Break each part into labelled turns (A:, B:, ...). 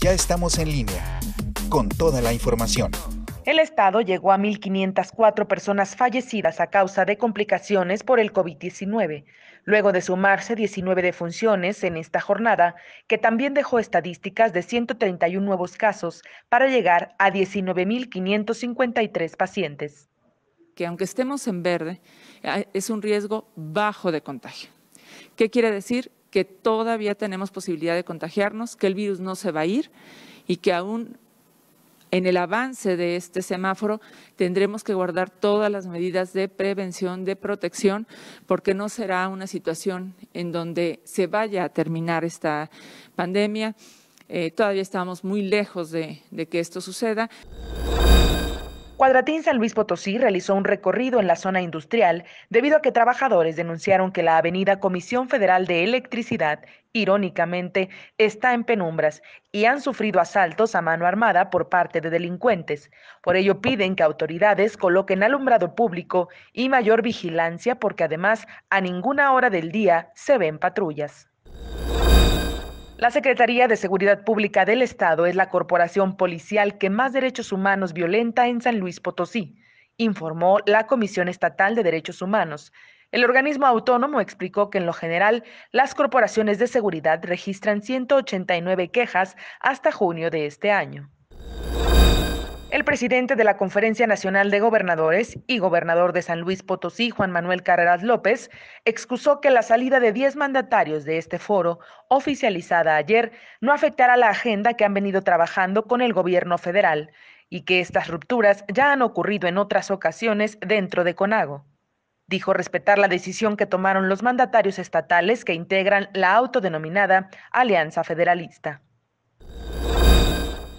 A: Ya estamos en línea con toda la información. El estado llegó a 1.504 personas fallecidas a causa de complicaciones por el COVID-19, luego de sumarse 19 defunciones en esta jornada, que también dejó estadísticas de 131 nuevos casos
B: para llegar a 19.553 pacientes. Que aunque estemos en verde, eh, es un riesgo bajo de contagio. ¿Qué quiere decir? que todavía tenemos posibilidad de contagiarnos, que el virus no se va a ir y que aún en el avance de este semáforo tendremos que guardar todas las medidas de prevención, de protección, porque no será una situación en donde se vaya a terminar esta pandemia. Eh, todavía estamos muy lejos de que esto suceda. Cuadratín San Luis Potosí realizó un recorrido en la
A: zona industrial debido a que trabajadores denunciaron que la avenida Comisión Federal de Electricidad, irónicamente, está en penumbras y han sufrido asaltos a mano armada por parte de delincuentes. Por ello piden que autoridades coloquen alumbrado público y mayor vigilancia porque además a ninguna hora del día se ven patrullas. La Secretaría de Seguridad Pública del Estado es la corporación policial que más derechos humanos violenta en San Luis Potosí, informó la Comisión Estatal de Derechos Humanos. El organismo autónomo explicó que en lo general las corporaciones de seguridad registran 189 quejas hasta junio de este año. El presidente de la Conferencia Nacional de Gobernadores y gobernador de San Luis Potosí, Juan Manuel Carreras López, excusó que la salida de 10 mandatarios de este foro, oficializada ayer, no afectará la agenda que han venido trabajando con el gobierno federal y que estas rupturas ya han ocurrido en otras ocasiones dentro de CONAGO. Dijo respetar la decisión que tomaron los mandatarios estatales que integran la autodenominada Alianza Federalista.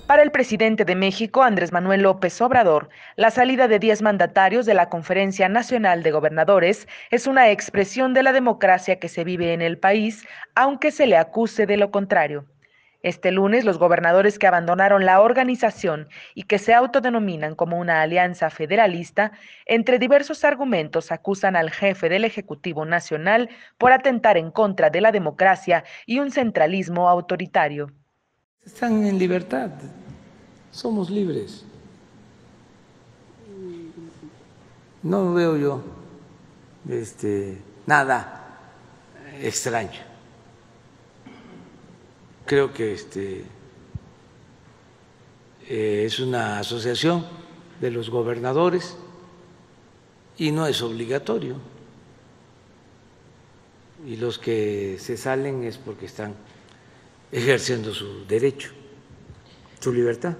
A: Para el presidente de México, Andrés Manuel López Obrador, la salida de 10 mandatarios de la Conferencia Nacional de Gobernadores es una expresión de la democracia que se vive en el país, aunque se le acuse de lo contrario. Este lunes, los gobernadores que abandonaron la organización y que se autodenominan como una alianza federalista, entre diversos argumentos acusan al jefe del Ejecutivo Nacional por atentar en contra de la democracia y un centralismo autoritario. Están en libertad,
C: somos libres. No veo yo este, nada extraño. Creo que este, eh, es una asociación de los gobernadores y no es obligatorio. Y los que se salen es porque están ejerciendo su derecho, su libertad.